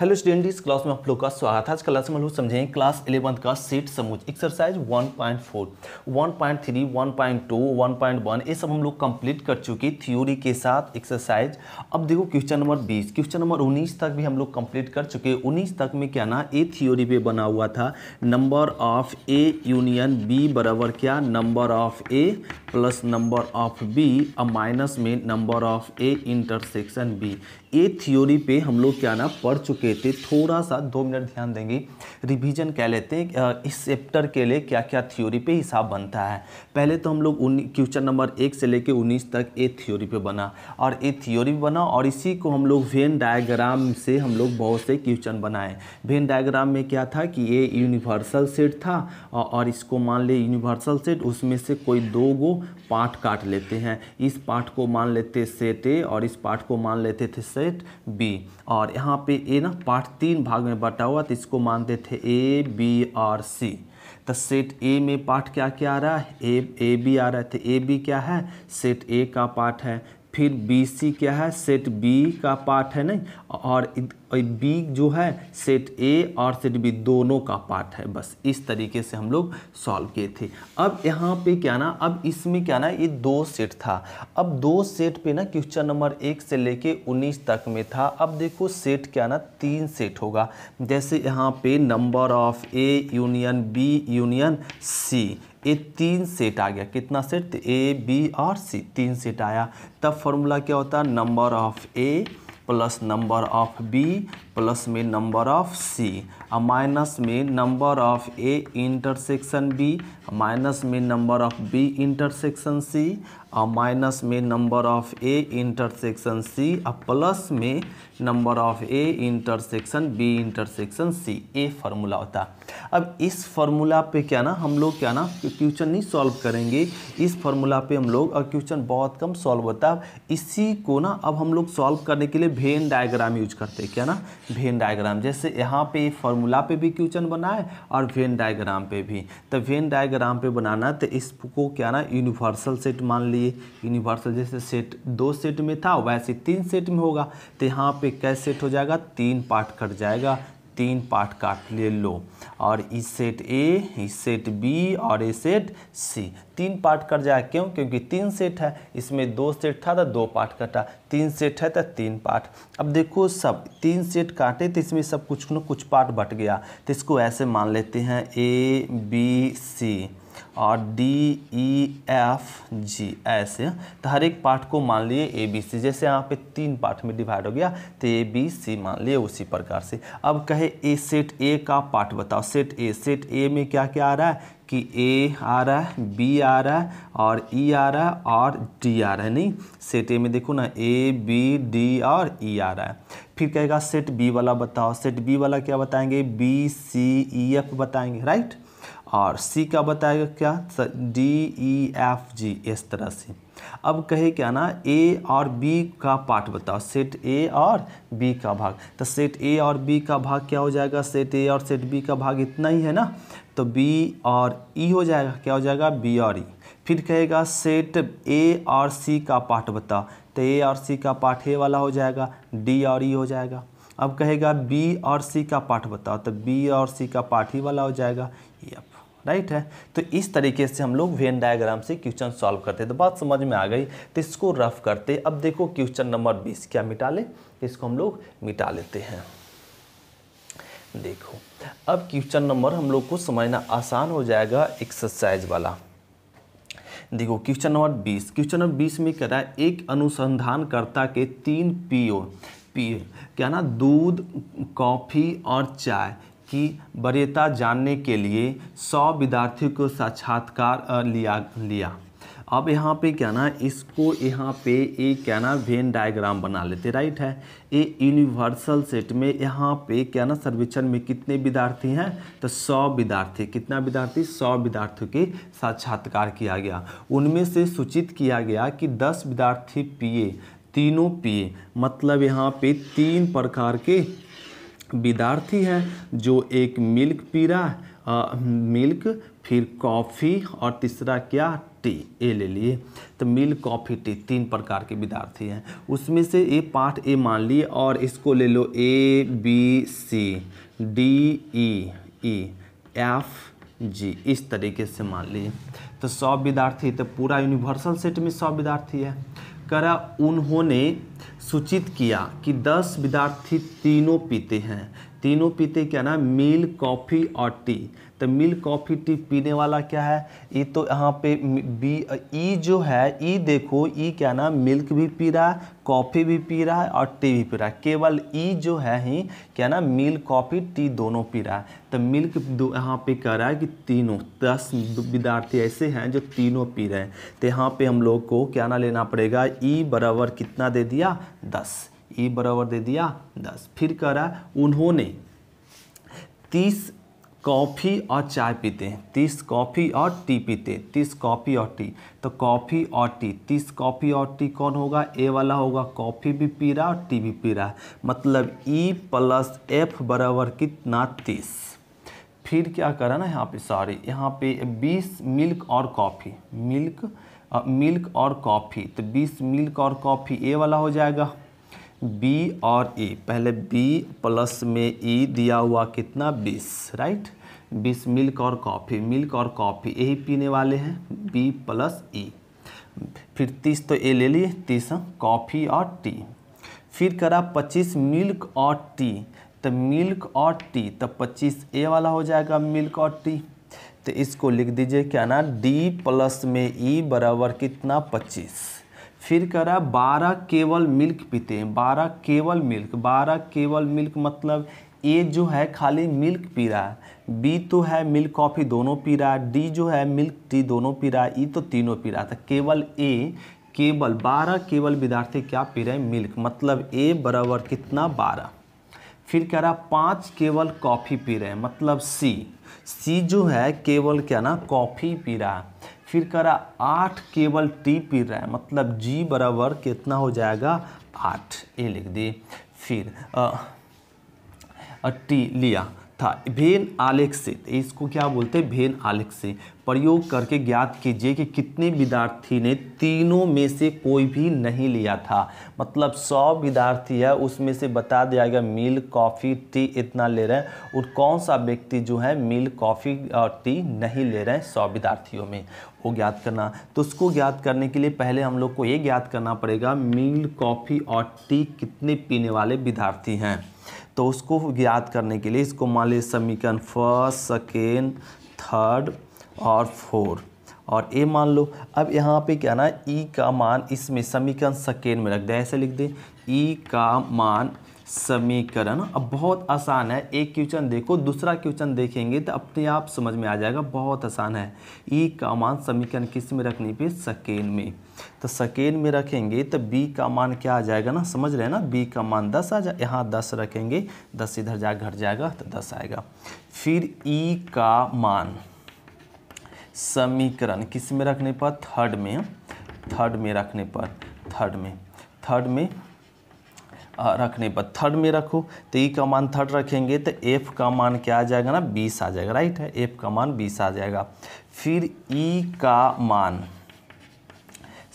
Hello student इस class में आप लोग का स्वागत है आज क्लास में हम लोग समझेंगे क्लास इलेवंथ का सेट समूच एक्सरसाइज 1.4, 1.3, 1.2, 1.1 ये सब हम लोग कंप्लीट कर चुके थ्योरी के साथ एक्सरसाइज अब देखो क्वेश्चन नंबर 20 क्वेश्चन नंबर 19 तक भी हम लोग कंप्लीट कर चुके 19 तक में क्या ना ए थ्योरी पे बना हुआ था number of A union B बराबर क्या number of A plus number of B और माइनस में number of A intersection B ये थ्योरी पे हम लोग क्या ना पढ़ चुके थे थोड़ा सा दो मिनट ध्यान देंगे रिवीजन कह लेते हैं इस चैप्टर के लिए क्या क्या थ्योरी पे हिसाब बनता है पहले तो हम लोग क्वेश्चन नंबर एक से लेके उन्नीस तक ए थ्योरी पे बना और ए थ्योरी बना और इसी को हम लोग वेन डायग्राम से हम लोग बहुत से क्वेश्चन बनाए वेन डायग्राम में क्या था कि ये यूनिवर्सल सेट था और इसको मान ले यूनिवर्सल सेट उसमें से कोई दो गो पार्ट काट लेते हैं इस पार्ट को मान लेते सेट ए और इस पार्ट को मान लेते थे से इट बी और यहाँ पे ए ना पार्ट तीन भाग में बटा हुआ तो इसको मानते थे ए बी और सी तो सेट ए में पार्ट क्या क्या आ रहा है ए ए बी आ रहा है तो ए बी क्या है सेट ए का पार्ट है फिर बी सी क्या है सेट बी का पार्ट है नहीं और और बी जो है सेट ए और सेट बी दोनों का पार्ट है बस इस तरीके से हम लोग सॉल्व किए थे अब यहाँ पे क्या ना अब इसमें क्या ना ये दो सेट था अब दो सेट पे ना क्वेश्चन नंबर एक से लेके उन्नीस तक में था अब देखो सेट क्या ना तीन सेट होगा जैसे यहाँ पे number of A union B union C ये तीन सेट आ गया कितना सेट ए बी और सी तीन सेट आया तब फॉर्मूला क्या होता है number of A plus number of B plus में नंबर ऑफ सी और माइनस में number of A intersection B minus में number of B intersection C और माइनस में number of A intersection C और प्लस में number of A intersection B intersection C ए formula होता अब इस फार्मूला पे क्या ना हम लोग क्या ना क्वेश्चन नहीं सॉल्व करेंगे इस फार्मूला पे हम लोग क्वेश्चन बहुत कम सॉल्व होता है इसी को ना अब हम लोग सॉल्व करने के लिए भेन डायग्राम यूज करते हैं क्या ना भेन डायग्राम जैसे यहाँ पे फार्मूला पे भी क्वेश्चन बनाए और भेन डायग्राम पे भी तो भेन डायग्राम पे बनाना तो इसको क्या ना यूनिवर्सल सेट मान लीजिए लिए यूनिवर्सल जैसे सेट दो सेट में था वैसे तीन सेट में होगा तो यहाँ पे कैसे सेट हो जाएगा तीन पार्ट कट जाएगा तीन पार्ट काट ले लो और इस सेट ए इस सेट बी और ए सेट सी तीन पार्ट कट जाए क्यों क्योंकि तीन सेट है इसमें दो सेट था तो दो पार्ट कटा तीन सेट है तो तीन पार्ट अब देखो सब तीन सेट काटे तो इसमें सब कुछ न कुछ पार्ट बट गया तो इसको ऐसे मान लेते हैं ए बी सी और डी ई एफ जी ऐसे तो हर एक पार्ट को मान लिए ए बी सी जैसे यहाँ पे तीन पार्ट में डिवाइड हो गया तो ए बी सी मान लिए उसी प्रकार से अब कहे ए सेट ए का पार्ट बताओ सेट ए सेट ए में क्या क्या आ रहा है कि ए आ रहा है बी आ रहा है और ई e आ रहा है और डी आ रहा है नहीं सेट ए में देखो ना ए बी डी और ई e आ रहा है फिर कहेगा सेट बी वाला बताओ सेट बी वाला क्या बताएंगे बी सी ई एफ बताएंगे राइट और सी का बताएगा क्या डी ई एफ जी इस तरह से अब कहे क्या ना ए और बी का पार्ट बताओ सेट ए और बी का भाग तो सेट ए और बी का भाग क्या हो जाएगा सेट ए और सेट बी का भाग इतना ही है ना तो बी और ई e हो जाएगा क्या हो जाएगा बी और ई e. फिर कहेगा सेट ए और सी का पार्ट बताओ तो ए और सी का पार्ट ए वाला हो जाएगा डी और ई e हो जाएगा अब कहेगा बी और सी का पार्ट बताओ तो बी और सी का पार्ट ही e वाला हो जाएगा ये राइट है तो इस तरीके से हम लोग वेन डायग्राम से क्वेश्चन सॉल्व करते तो बात समझ में आ गई तो इसको रफ करते अब देखो क्वेश्चन नंबर बीस क्या मिटा ले इसको हम लोग मिटा लेते हैं देखो अब क्वेश्चन नंबर हम लोग को समझना आसान हो जाएगा एक्सरसाइज वाला देखो क्वेश्चन नंबर बीस क्वेश्चन नंबर बीस में कह रहा है एक अनुसंधानकर्ता के तीन पीओ पी क्या ना दूध कॉफ़ी और चाय की वरीयता जानने के लिए सौ विद्यार्थियों को साक्षात्कार लिया लिया अब यहाँ पे क्या ना इसको यहाँ पे एक क्या ना वेन डायग्राम बना लेते राइट है ये यूनिवर्सल सेट में यहाँ पे क्या ना सर्वेक्षण में कितने विद्यार्थी हैं तो सौ विद्यार्थी कितना विद्यार्थी सौ विद्यार्थियों के साक्षात्कार किया गया उनमें से सूचित किया गया कि दस विद्यार्थी पीए तीनों पीए मतलब यहाँ पे तीन प्रकार के विद्यार्थी है जो एक मिल्क पी रहा है आ, मिल्क फिर कॉफ़ी और तीसरा क्या टी ए ले लिए तो मिल्क कॉफ़ी टी तीन प्रकार के विद्यार्थी हैं उसमें से ये पार्ट ए मान लिए और इसको ले लो A B C D E E F G इस तरीके से मान लिए तो सौ विद्यार्थी तो पूरा यूनिवर्सल सेट में सौ विद्यार्थी है करा उन्होंने सूचित किया कि दस विद्यार्थी तीनों पीते हैं तीनों पीते क्या ना मील कॉफ़ी और टी तो मिल्क कॉफ़ी टी पीने वाला क्या है ये तो यहाँ पे बी ई जो है ई देखो ई क्या ना मिल्क भी पी रहा है कॉफ़ी भी पी रहा है और टी भी पी रहा है केवल ई जो है ही क्या ना मिल्क कॉफ़ी टी दोनों पी रहा है तो मिल्क दो यहाँ पे कह रहा है कि तीनों दस विद्यार्थी ऐसे हैं जो तीनों पी रहे हैं तो यहाँ पे हम लोग को क्या ना लेना पड़ेगा ई बराबर कितना दे दिया दस ई बराबर दे दिया दस फिर कह रहा है उन्होंने तीस कॉफ़ी और चाय पीते हैं तीस कॉफ़ी और टी पीते हैं तीस कॉफ़ी और टी तो कॉफ़ी और टी तीस कॉफ़ी और टी कौन होगा ए वाला होगा कॉफ़ी भी पी रहा और टी भी पी रहा मतलब ई प्लस एफ बराबर कितना तीस फिर क्या करा ना यहाँ पे सॉरी यहाँ पे बीस मिल्क और कॉफ़ी मिल्क मिल्क और कॉफ़ी तो बीस मिल्क और कॉफ़ी ए वाला हो जाएगा बी और E पहले बी प्लस में ई e दिया हुआ कितना बीस राइट बीस मिल्क और कॉफ़ी मिल्क और कॉफ़ी यही पीने वाले हैं बी प्लस ई फिर तीस तो ए ले लिए तीस हाँ, कॉफ़ी और टी फिर करा पच्चीस मिल्क और टी तो मिल्क और टी तो पच्चीस ए वाला हो जाएगा मिल्क और टी तो इसको लिख दीजिए क्या ना डी प्लस में ई बराबर कितना पच्चीस फिर करा बारह केवल मिल्क पीते हैं बारह केवल मिल्क बारह केवल मिल्क मतलब ए जो है खाली मिल्क पी रहा है बी तो है मिल्क कॉफ़ी दोनों पी रहा है डी जो है मिल्क टी दोनों पी रहा है e ई तो तीनों पी रहा था तो केवल ए केवल बारह केवल विद्यार्थी क्या पी रहे हैं मिल्क मतलब ए बराबर कितना बारह फिर कह रहा पाँच केवल कॉफ़ी पी रहे हैं मतलब सी सी जो है केवल क्या ना कॉफ़ी पी रहा है फिर कह रहा आठ केवल टी पी रहा है मतलब जी बराबर कितना हो जाएगा आठ ये लिख दिए फिर आ, टी लिया था भेन आलेख से इसको क्या बोलते हैं भेन आलेक्सी प्रयोग करके ज्ञात कीजिए कि कितने विद्यार्थी ने तीनों में से कोई भी नहीं लिया था मतलब सौ विद्यार्थी है उसमें से बता दिया गया मिल्क कॉफ़ी टी इतना ले रहे हैं और कौन सा व्यक्ति जो है मिल्क कॉफ़ी और टी नहीं ले रहे हैं सौ विद्यार्थियों में वो ज्ञात करना तो उसको ज्ञात करने के लिए पहले हम लोग को ये ज्ञात करना पड़ेगा मिल्क कॉफ़ी और टी कितने पीने वाले विद्यार्थी हैं तो उसको ज्ञात करने के लिए इसको मान लीजिए समीकरण फर्स्ट सेकेंड थर्ड और फोर्थ और ए मान लो अब यहाँ पे क्या ना ई का मान इसमें समीकरण सकेंड में रख दें ऐसे लिख दें ई का मान समीकरण अब बहुत आसान है एक क्वेश्चन देखो दूसरा क्वेश्चन देखेंगे तो अपने आप समझ में आ जाएगा बहुत आसान है ई का मान समीकरण किस में रखने पे सकेंड में तो सकेंड में रखेंगे तो बी का मान क्या आ जाएगा ना समझ रहे हैं ना बी का मान दस आ जाए यहाँ दस रखेंगे दस इधर जा घट जाएगा तो दस आएगा फिर ई का मान समीकरण किस में रखने पर थर्ड में थर्ड में रखने पर थर्ड में थर्ड में रखने पर थर्ड में रखो तो ई e का मान थर्ड रखेंगे तो एफ का मान क्या आ जाएगा ना बीस आ जाएगा राइट है एफ का मान बीस आ जाएगा फिर ई e का मान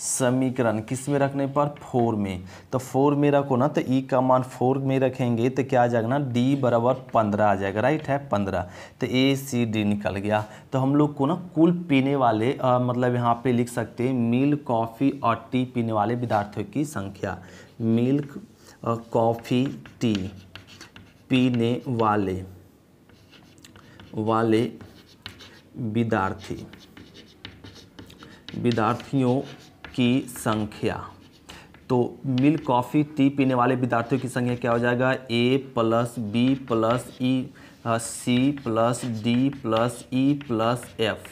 समीकरण किस में रखने पर फोर में तो फोर में रखो ना तो ई e का मान फोर में रखेंगे तो क्या आ जाएगा ना डी बराबर पंद्रह आ जाएगा राइट है पंद्रह तो ए सी डी निकल गया तो हम लोग को ना कुल पीने वाले आ, मतलब यहाँ पे लिख सकते हैं मिल्क कॉफ़ी और टी पीने वाले विद्यार्थियों की संख्या मिल्क कॉफ़ी टी पीने वाले वाले विद्यार्थी विद्यार्थियों की संख्या तो मिल कॉफ़ी टी पीने वाले विद्यार्थियों की संख्या क्या हो जाएगा A plus B plus E C plus D plus E plus F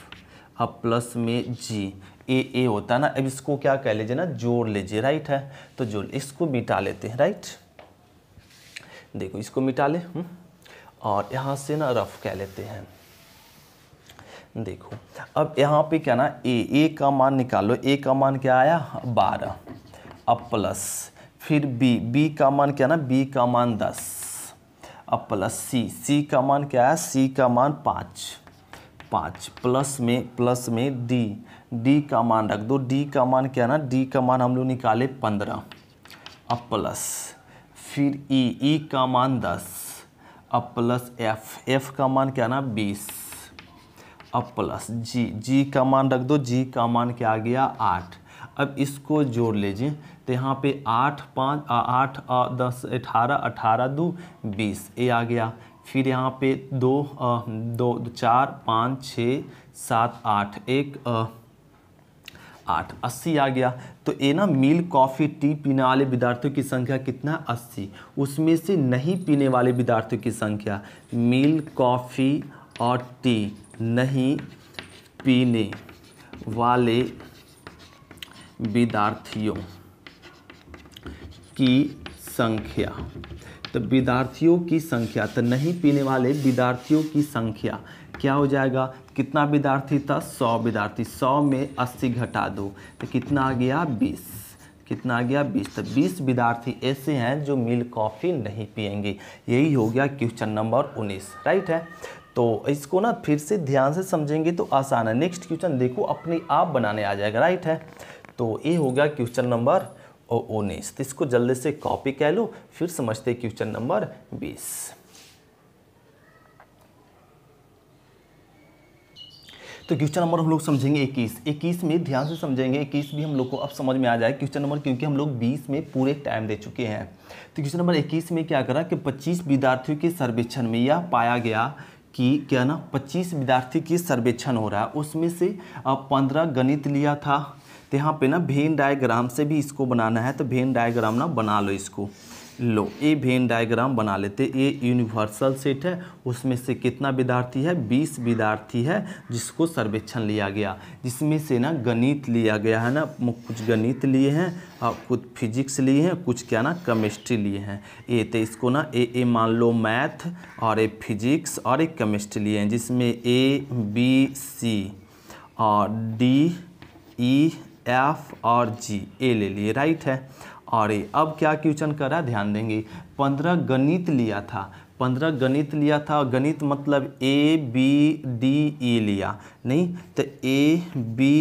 अब प्लस में जी ए ए होता है ना अब इसको क्या कह लीजिए ना जोड़ लीजिए राइट है तो जो इसको मिटा लेते हैं राइट देखो इसको मिटा ले हुँ? हम्म, और यहाँ से ना रफ कह लेते हैं देखो अब यहाँ पे क्या ना ए ए का मान निकालो ए का मान क्या आया बारह अब प्लस फिर बी बी का मान क्या ना बी का मान दस अब प्लस सी सी का मान क्या है सी का मान पाँच पाँच प्लस में प्लस में डी डी का मान रख दो डी का मान क्या ना डी का मान हम लोग निकाले पंद्रह अब प्लस फिर ई ई का मान दस अब प्लस एफ एफ का मान क्या ना बीस अब प्लस जी जी का मान रख दो जी का मान क्या आ गया आठ अब इसको जोड़ लीजिए तो यहाँ पे आठ पाँच आठ दस अठारह अठारह दो बीस ये आ गया फिर यहाँ पे दो आ, दो चार पाँच छ सात आठ एक आ, आठ अस्सी आ गया तो ये ना मिल कॉफ़ी टी पीने वाले विद्यार्थियों की संख्या कितना है अस्सी उसमें से नहीं पीने वाले विद्यार्थियों की संख्या मिल कॉफ़ी और टी नहीं पीने वाले विद्यार्थियों की संख्या तो विद्यार्थियों की संख्या तो नहीं पीने वाले विद्यार्थियों की संख्या क्या हो जाएगा कितना विद्यार्थी था सौ विद्यार्थी सौ में अस्सी घटा दो तो कितना आ गया बीस कितना आ गया बीस तो बीस विद्यार्थी ऐसे हैं जो मिल कॉफ़ी नहीं पिएंगे यही हो गया क्वेश्चन नंबर उन्नीस राइट है तो इसको ना फिर से ध्यान से समझेंगे तो आसान है नेक्स्ट क्वेश्चन देखो अपने आप बनाने आ जाएगा राइट है तो ये हो गया क्वेश्चन नंबर उन्नीस तो इसको जल्दी से कॉपी कह लो फिर समझते क्वेश्चन नंबर बीस तो क्वेश्चन नंबर हम लोग समझेंगे इक्कीस इक्कीस में ध्यान से समझेंगे इक्कीस भी हम लोग को अब समझ में आ जाए क्वेश्चन नंबर क्योंकि हम लोग बीस में पूरे टाइम दे चुके हैं तो क्वेश्चन नंबर इक्कीस में क्या करा कि पच्चीस विद्यार्थियों के सर्वेक्षण में यह पाया गया कि क्या ना 25 विद्यार्थी की सर्वेक्षण हो रहा है उसमें से पंद्रह गणित लिया था तो यहाँ पे ना भेन डायग्राम से भी इसको बनाना है तो भेन डायग्राम ना बना लो इसको लो ए भेन डायग्राम बना लेते ये यूनिवर्सल सेट है उसमें से कितना विद्यार्थी है बीस विद्यार्थी है जिसको सर्वेक्षण लिया गया जिसमें से ना गणित लिया गया है ना कुछ गणित लिए हैं और कुछ फिजिक्स लिए हैं कुछ क्या ना केमिस्ट्री लिए हैं ये तो इसको ना ए ए मान लो मैथ और ए फिजिक्स और एक केमिस्ट्री लिए हैं जिसमें ए बी सी और डी ई एफ और जी ए ले लिए राइट है और अब क्या क्वेश्चन कर रहा है ध्यान देंगे पंद्रह गणित लिया था पंद्रह गणित लिया था और गणित मतलब ए बी डी ई लिया नहीं तो ए बी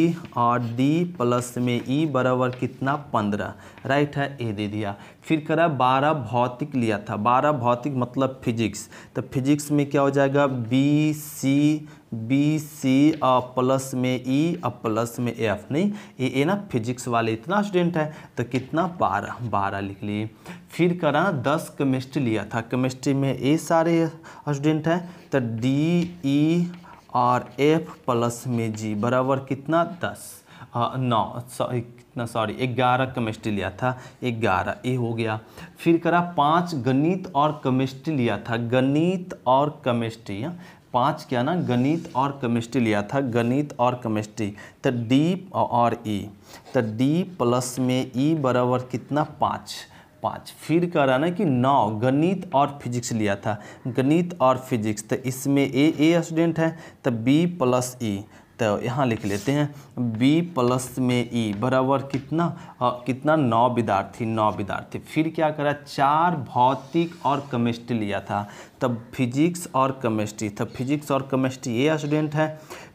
और डी प्लस में ई e बराबर कितना पंद्रह राइट है ए दे दिया फिर करा बारह भौतिक लिया था बारह भौतिक मतलब फिजिक्स तो फिजिक्स में क्या हो जाएगा B C B C plus में ई e, अ प्लस में एफ नहीं ये ए ना फिजिक्स वाले इतना स्टूडेंट है तो कितना बारह बारह लिख लिए फिर करा दस केमिस्ट्री लिया था केमिस्ट्री में ए सारे स्टूडेंट हैं तो डी ई और एफ प्लस में जी बराबर कितना दस नौ सॉरी कितना सॉरी ग्यारह केमिस्ट्री लिया था ग्यारह ये हो गया फिर करा पाँच गणित और केमिस्ट्री लिया था गणित और केमिस्ट्री पाँच क्या ना गणित और केमिस्ट्री लिया था गणित और केमिस्ट्री तो डी और ई तो डी प्लस में ई e बराबर कितना पाँच पाँच फिर कह रहा ना कि नौ गणित और फिजिक्स लिया था गणित और फिजिक्स तो इसमें ए ए स्टूडेंट है तो बी प्लस ई तो यहाँ लिख लेते हैं बी प्लस में ई e बराबर कितना आ, कितना नौ विद्यार्थी नौ विद्यार्थी फिर क्या करा चार भौतिक और केमिस्ट्री लिया था तब फिजिक्स और केमिस्ट्री तब फिजिक्स और केमिस्ट्री ये स्टूडेंट है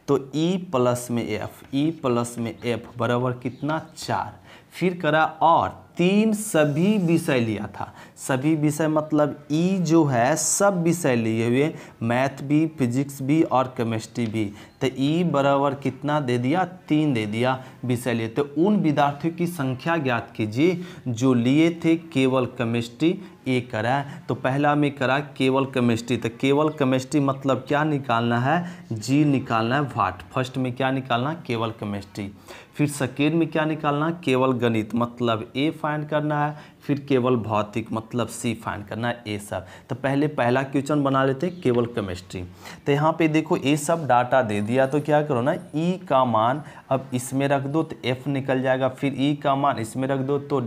तो ई e प्लस में एफ ई प्लस में एफ बराबर कितना चार फिर करा और तीन सभी विषय लिया था सभी विषय मतलब ई जो है सब विषय लिए हुए मैथ भी फिजिक्स भी और केमिस्ट्री भी तो ई बराबर कितना दे दिया तीन दे दिया विषय लिए तो उन विद्यार्थियों की संख्या ज्ञात कीजिए जो लिए थे केवल केमिस्ट्री ए करा तो पहला में करा केवल केमिस्ट्री तो केवल केमिस्ट्री मतलब क्या निकालना है जी निकालना है वाट फर्स्ट में क्या निकालना केवल केमिस्ट्री फिर सेकेंड में क्या निकालना है केवल गणित मतलब ए फाइंड करना है फिर केवल भौतिक मतलब सी फाइंड करना है ए सब तो पहले पहला क्वेश्चन बना लेते हैं केवल केमिस्ट्री तो यहाँ पे देखो ए सब डाटा दे दिया तो क्या करो ना ई e का मान अब इसमें रख दो तो एफ निकल जाएगा फिर ई e का मान इसमें रख दो तो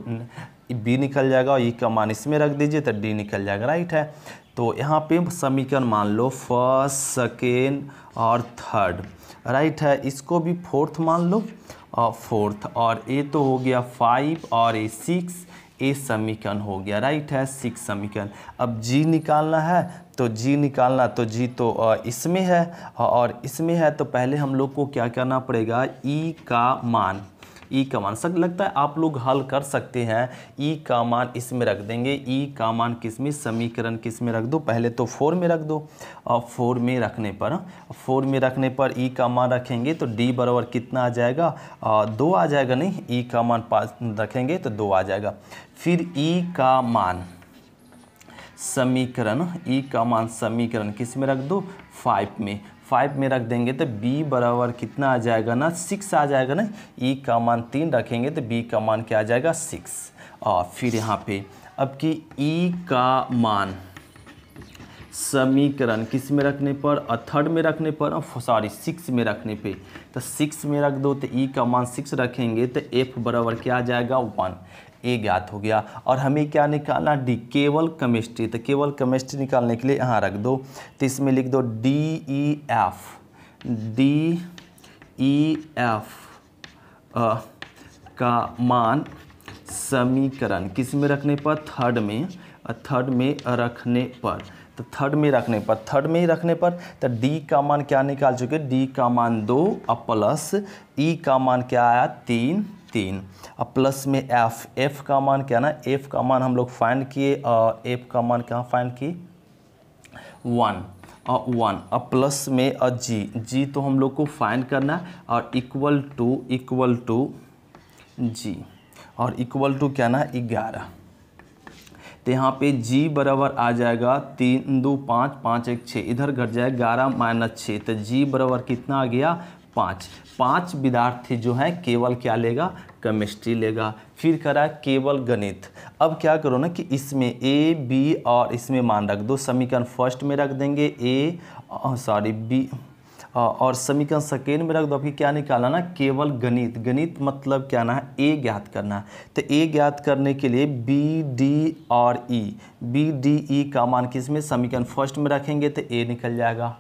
बी निकल जाएगा और ई e का मान इसमें रख दीजिए तो डी निकल जाएगा राइट है तो यहाँ पे समीकरण मान लो फर्स्ट सेकेंड और थर्ड राइट है इसको भी फोर्थ मान लो फोर्थ और ए तो हो गया फाइव और ए सिक्स ए समीकरण हो गया राइट है सिक्स समीकरण अब जी निकालना है तो जी निकालना तो जी तो इसमें है और इसमें है तो पहले हम लोग को क्या करना पड़ेगा ई e का मान ई का मान सक लगता है आप लोग हल कर सकते हैं ई का मान इसमें रख देंगे ई का मान किस में समीकरण किस में रख दो पहले तो फोर में रख दो और फोर में रखने पर फोर में रखने पर ई का मान रखेंगे तो डी बराबर कितना आ जाएगा आ, दो आ जाएगा नहीं ई का मान पाँच रखेंगे तो दो आ जाएगा फिर ई का मान समीकरण ई का मान समीकरण किस में रख दो फाइव में फाइव में रख देंगे तो b बराबर कितना आ जाएगा ना सिक्स आ जाएगा ना e का मान तीन रखेंगे तो b का मान क्या आ जाएगा सिक्स और फिर यहाँ पे अब कि e का मान समीकरण किस में रखने पर थर्ड में रखने पर सॉरी सिक्स में रखने पे तो सिक्स में रख दो तो ई का मान सिक्स रखेंगे तो एफ बराबर क्या आ जाएगा वन ए ज्ञात हो गया और हमें क्या निकालना डी केवल केमिस्ट्री तो केवल केमिस्ट्री निकालने के लिए यहाँ रख दो तो इसमें लिख दो D E F D E F का मान समीकरण किस में रखने पर थर्ड में थर्ड में रखने पर तो थर्ड में रखने पर थर्ड में ही रखने पर तो डी का मान क्या निकाल चुके डी का मान दो और प्लस ई का मान क्या आया तीन तीन अब प्लस में एफ एफ का मान क्या ना एफ का मान हम लोग फाइंड किए और एफ का मान क्या फाइंड की वन और वन अब प्लस में और जी जी तो हम लोग को फाइंड करना है और equal to equal to G और इक्वल टू क्या ना ग्यारह तो यहाँ पे जी बराबर आ जाएगा तीन दो पाँच पाँच एक छः इधर घट जाएगा ग्यारह माइनस छः तो जी बराबर कितना आ गया पाँच पांच विद्यार्थी जो हैं केवल क्या लेगा केमिस्ट्री लेगा फिर करा केवल गणित अब क्या करो ना कि इसमें ए बी और इसमें मान रख दो समीकरण फर्स्ट में रख देंगे ए सॉरी बी और समीकरण सेकेंड में रख दो अभी क्या निकाला ना केवल गणित गणित मतलब क्या ना है ए ज्ञात करना तो ए ज्ञात करने के लिए बी डी और ई बी डी ई का मान किस में समीकरण फर्स्ट में रखेंगे तो ए निकल जाएगा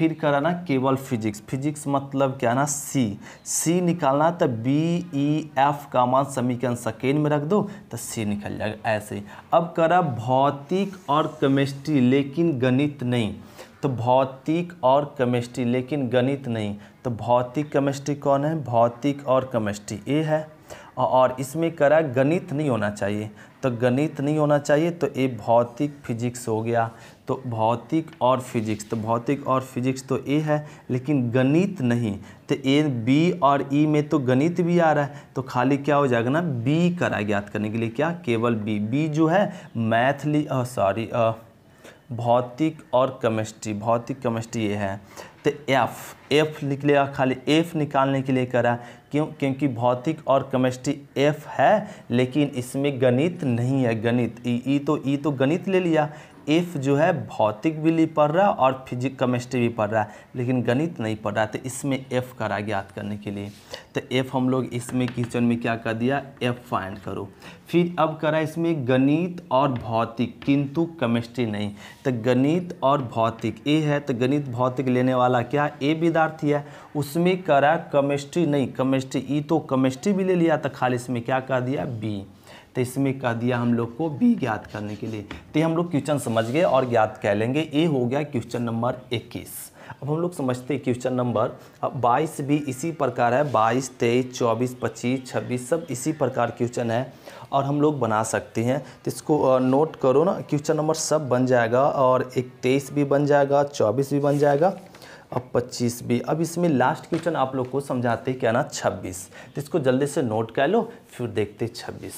फिर कराना केवल फिजिक्स फिजिक्स मतलब क्या ना सी सी निकालना तो बी ई एफ का मान समीकरण सेकेंड में रख दो तो सी निकल जाएगा ऐसे अब करा भौतिक और केमिस्ट्री लेकिन गणित नहीं तो भौतिक और केमिस्ट्री लेकिन गणित नहीं तो भौतिक केमिस्ट्री कौन है भौतिक और केमिस्ट्री ए है और इसमें करा गणित नहीं होना चाहिए तो गणित नहीं होना चाहिए तो ये भौतिक फिजिक्स हो गया तो भौतिक और फिजिक्स तो भौतिक और फिजिक्स तो ए है लेकिन गणित नहीं तो ए बी और ई में तो गणित भी आ रहा है तो खाली क्या हो जाएगा ना बी करा ज्ञात करने के लिए क्या केवल बी बी जो है मैथली सॉरी भौतिक और केमिस्ट्री भौतिक केमिस्ट्री ये है तो एफ एफ निकलेगा खाली एफ निकालने के लिए करा क्यों क्योंकि भौतिक और केमिस्ट्री एफ है लेकिन इसमें गणित नहीं है गणित ई ई तो ई तो गणित ले लिया इफ़ जो है भौतिक भी पढ़ रहा और फिजिक केमिस्ट्री भी पढ़ रहा है लेकिन गणित नहीं पढ़ रहा तो इसमें एफ़ करा ज्ञात करने के लिए तो एफ़ हम लोग इसमें क्वेश्चन में क्या कर दिया एफ़ फाइंड करो फिर अब करा इसमें गणित और भौतिक किंतु केमिस्ट्री नहीं तो गणित और भौतिक ए है तो गणित भौतिक लेने वाला क्या ए विद्यार्थी है उसमें करा केमिस्ट्री नहीं केमिस्ट्री ई e तो केमिस्ट्री भी ले लिया तो खाली इसमें क्या कर दिया बी तो इसमें कह दिया हम लोग को बी ज्ञात करने के लिए तो हम लोग क्वेश्चन समझ गए और ज्ञात कह लेंगे ए हो गया क्वेश्चन नंबर इक्कीस अब हम लोग समझते हैं क्वेश्चन नंबर अब 22 भी इसी प्रकार है 22, 23, 24, 25, 26 सब इसी प्रकार क्वेश्चन है और हम लोग बना सकते हैं तो इसको नोट करो ना क्वेश्चन नंबर सब बन जाएगा और एक तेईस भी बन जाएगा चौबीस भी बन जाएगा अब पच्चीस भी अब इसमें लास्ट क्वेश्चन आप लोग को समझाते हैं क्या ना छब्बीस तो इसको जल्दी से नोट कर लो फिर देखते छब्बीस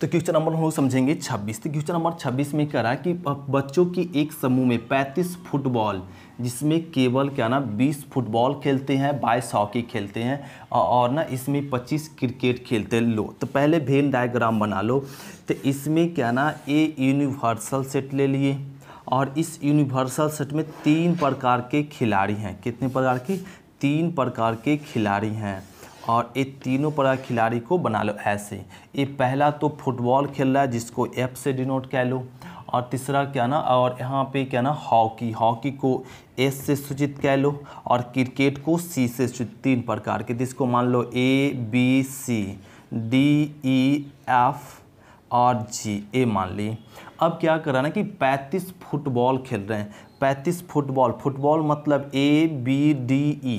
तो क्वेश्चन नंबर हम लोग समझेंगे 26 तो क्वेश्चन नंबर 26 में कह रहा है कि बच्चों की एक समूह में 35 फुटबॉल जिसमें केवल क्या ना 20 फुटबॉल खेलते हैं बाईस हॉकी खेलते हैं और ना इसमें 25 क्रिकेट खेलते हैं लो तो पहले भेल डायग्राम बना लो तो इसमें क्या ना ए यूनिवर्सल सेट ले लिए और इस यूनिवर्सल सेट में तीन प्रकार के खिलाड़ी हैं कितने प्रकार के तीन प्रकार के खिलाड़ी हैं और ये तीनों पर खिलाड़ी को बना लो ऐसे ये पहला तो फुटबॉल खेल रहा है जिसको एफ से डिनोट कह लो और तीसरा क्या ना और यहाँ पे क्या ना हॉकी हॉकी को एस से सूचित कह लो और क्रिकेट को सी से सूचित तीन प्रकार के जिसको मान लो A B C D E F और जी ए मान ली अब क्या कर रहा है ना कि 35 फुटबॉल खेल रहे हैं 35 फुटबॉल फुटबॉल मतलब ए बी डी ई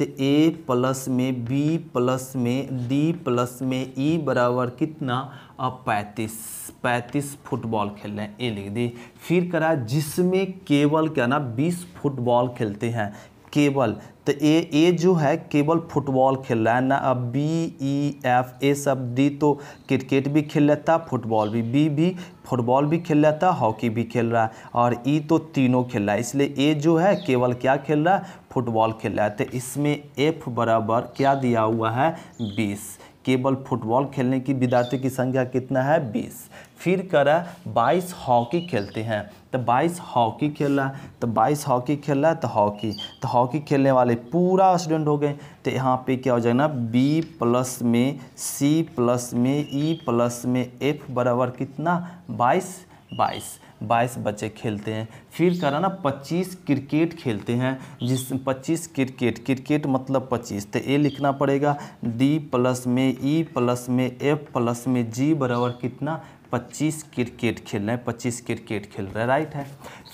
तो ए प्लस में बी प्लस में डी प्लस में ई e बराबर कितना अब पैंतीस पैंतीस फुटबॉल खेल रहे हैं ए लिख दी फिर करा जिसमें केवल क्या ना बीस फुटबॉल खेलते हैं केवल तो ए ए जो है केवल फुटबॉल खेल रहा है ना अब बी ई एफ ए सब डी तो क्रिकेट भी खेल लेता फुटबॉल भी बी भी फुटबॉल भी खेल लेता हॉकी भी खेल रहा है और ई e तो तीनों खेल रहा है इसलिए ए जो है केवल क्या खेल रहा है फुटबॉल है तो इसमें एफ बराबर क्या दिया हुआ है बीस केवल फुटबॉल खेलने की विद्यार्थियों की संख्या कितना है बीस फिर करा बाईस हॉकी खेलते हैं तो बाईस हॉकी खेल है तो बाईस हॉकी खेल है तो हॉकी तो हॉकी खेलने वाले पूरा स्टूडेंट हो गए तो यहाँ पे क्या हो जाएगा ना बी प्लस में सी प्लस में ई e प्लस में एफ बराबर कितना बाईस बाईस बाईस बच्चे खेलते हैं फिर करा ना पच्चीस क्रिकेट खेलते हैं जिस पच्चीस क्रिकेट क्रिकेट मतलब पच्चीस तो ये लिखना पड़ेगा डी प्लस में ई प्लस में एफ प्लस में जी बराबर कितना पच्चीस क्रिकेट खेल रहे हैं पच्चीस क्रिकेट खेल रहे हैं राइट है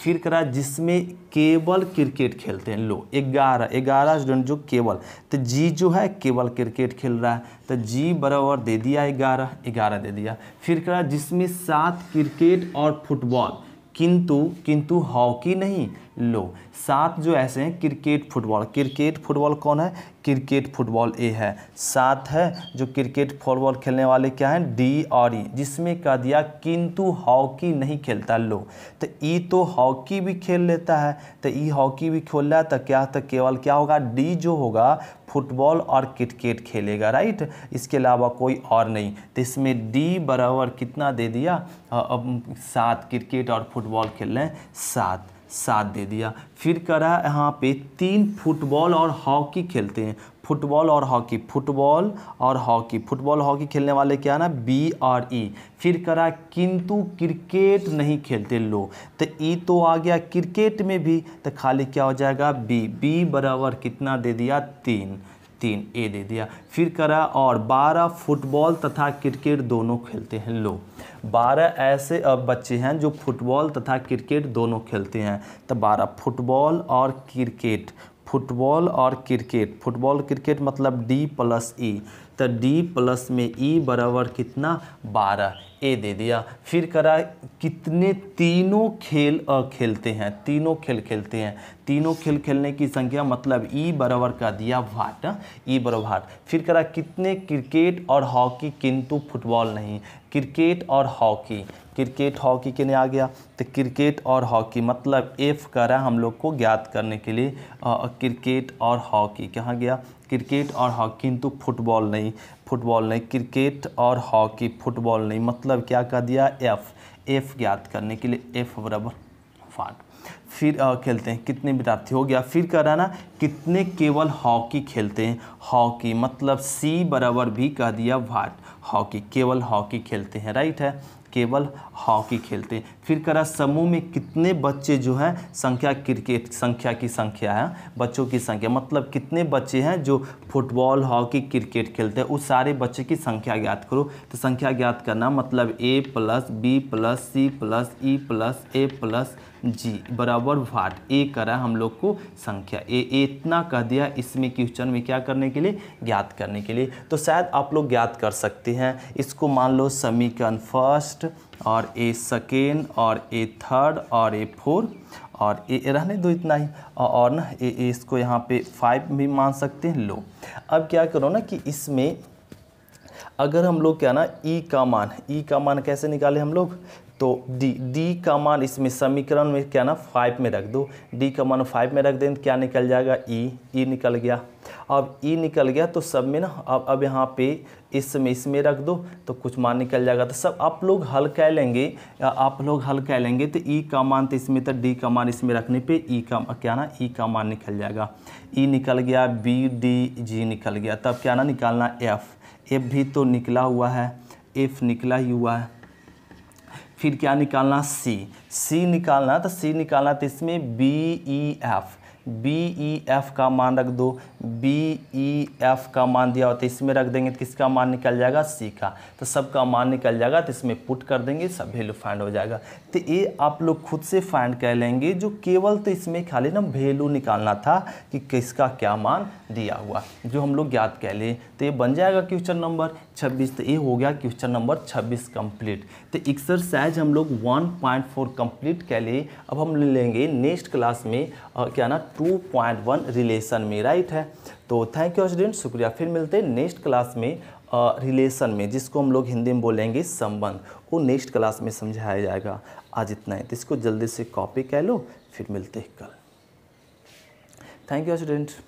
फिर करा जिसमें केवल क्रिकेट खेलते हैं लो ग्यारह ग्यारह स्टूडेंट जो केवल तो जी जो है केवल क्रिकेट खेल रहा है तो जी बराबर दे दिया ग्यारह ग्यारह दे दिया फिर करा जिसमें सात क्रिकेट और फुटबॉल किंतु किंतु हॉकी नहीं लो सात जो ऐसे हैं क्रिकेट फुटबॉल क्रिकेट फुटबॉल कौन है क्रिकेट फुटबॉल ए है सात है जो क्रिकेट फुटबॉल खेलने वाले क्या हैं डी और ई जिसमें कह दिया किंतु हॉकी नहीं खेलता लो तो ई तो हॉकी भी खेल लेता है तो ई हॉकी भी खेल रहा है तो क्या तो केवल क्या होगा डी जो होगा फुटबॉल और क्रिकेट खेलेगा राइट इसके अलावा कोई और नहीं तो इसमें डी बराबर कितना दे दिया अब सात क्रिकेट और फुटबॉल खेल रहे हैं सात साथ दे दिया फिर कह रहा है यहाँ पे तीन फुटबॉल और हॉकी खेलते हैं फुटबॉल और हॉकी फुटबॉल और हॉकी फुटबॉल हॉकी खेलने वाले क्या ना बी और ई फिर करा किंतु क्रिकेट नहीं खेलते लो तो ई तो आ गया क्रिकेट में भी तो खाली क्या हो जाएगा बी बी बराबर कितना दे दिया तीन तीन ए दे दिया फिर करा और बारह फुटबॉल तथा क्रिकेट दोनों खेलते हैं लोग बारह ऐसे अब बच्चे हैं जो फुटबॉल तथा क्रिकेट दोनों खेलते हैं तो बारह फुटबॉल और क्रिकेट फुटबॉल और क्रिकेट फुटबॉल क्रिकेट मतलब डी प्लस ई तो d प्लस में e बराबर कितना बारह ए दे दिया फिर करा कितने तीनों खेल खेलते हैं तीनों खेल खेलते हैं तीनों खेल खेलने की संख्या मतलब ई e बराबर का दिया वाट ई e बराबर भाट फिर करा कितने क्रिकेट और हॉकी किंतु फुटबॉल नहीं क्रिकेट और हॉकी क्रिकेट हॉकी के नहीं आ गया तो क्रिकेट और हॉकी मतलब एफ करा हम लोग को ज्ञात करने के लिए क्रिकेट और हॉकी कहाँ गया क्रिकेट और हॉकी किंतु फुटबॉल नहीं फुटबॉल नहीं क्रिकेट और हॉकी फुटबॉल नहीं मतलब क्या कह दिया एफ एफ ज्ञात करने के लिए एफ बराबर फाट फिर आ, खेलते हैं कितने विद्यार्थी हो गया फिर कह रहा ना कितने केवल हॉकी खेलते हैं हॉकी मतलब सी बराबर भी कह दिया वाट हॉकी केवल हॉकी खेलते हैं राइट है केवल हॉकी खेलते हैं फिर करा समूह में कितने बच्चे जो हैं संख्या क्रिकेट संख्या की संख्या है बच्चों की संख्या मतलब कितने बच्चे हैं जो फुटबॉल हॉकी क्रिकेट खेलते हैं उस सारे बच्चे की संख्या ज्ञात करो तो संख्या ज्ञात करना मतलब A plus B plus C plus E plus A plus G बराबर वाट ए करा हम लोग को संख्या ए इतना कह दिया इसमें क्वेश्चन में क्या करने के लिए ज्ञात करने के लिए तो शायद आप लोग ज्ञात कर सकते हैं इसको मान लो समीकरण फर्स्ट और ए सेकेंड और ए थर्ड और ए फोर और ए रहने दो इतना ही और ना ए ए इसको यहाँ पे फाइव भी मान सकते हैं लो अब क्या करो ना कि इसमें अगर हम लोग क्या ना ई का मान ई का मान कैसे निकाले हम लोग तो डी डी का मान इसमें समीकरण में क्या ना फाइव में रख दो डी का मान फाइव में रख दें तो क्या निकल जाएगा ई e, ई e निकल गया अब ई e निकल गया तो सब में ना अब अब यहाँ पे इसमें इसमें रख दो तो कुछ मान निकल जाएगा तो सब आप लोग हल कह लेंगे आप लोग हल कह लेंगे तो ई का मान तो इसमें तो डी का मान इसमें रखने पे ई का क्या ना ई का मान निकल जाएगा ई निकल गया बी डी जी निकल गया तब क्या ना निकालना एफ एफ भी तो निकला हुआ है एफ निकला ही हुआ है फिर क्या निकालना सी सी निकालना तो सी निकालना तो इसमें B E F B E F का मान रख दो बी ई एफ का मान दिया होता तो है इसमें रख देंगे तो किसका मान निकल जाएगा सी का तो सबका मान निकल जाएगा तो इसमें पुट कर देंगे सब वैल्यू फाइंड हो जाएगा तो ये आप लोग खुद से फाइंड कर लेंगे जो केवल तो इसमें खाली ना वैल्यू निकालना था कि किसका क्या मान दिया हुआ जो हम लोग ज्ञात कह लें तो ये बन जाएगा क्वेश्चन नंबर 26 तो ये हो गया क्वेश्चन नंबर 26 कंप्लीट तो एक्सरसाइज हम लोग 1.4 कंप्लीट कह लिए अब हम लेंगे नेक्स्ट क्लास में आ, क्या ना 2.1 रिलेशन में राइट है तो थैंक यू स्टूडेंट शुक्रिया फिर मिलते हैं नेक्स्ट क्लास में रिलेशन में जिसको हम लोग हिंदी में बोलेंगे संबंध वो नेक्स्ट क्लास में समझाया जाएगा आज इतना है तो इसको जल्दी से कॉपी कह लो फिर मिलते हैं कल थैंक यू स्टूडेंट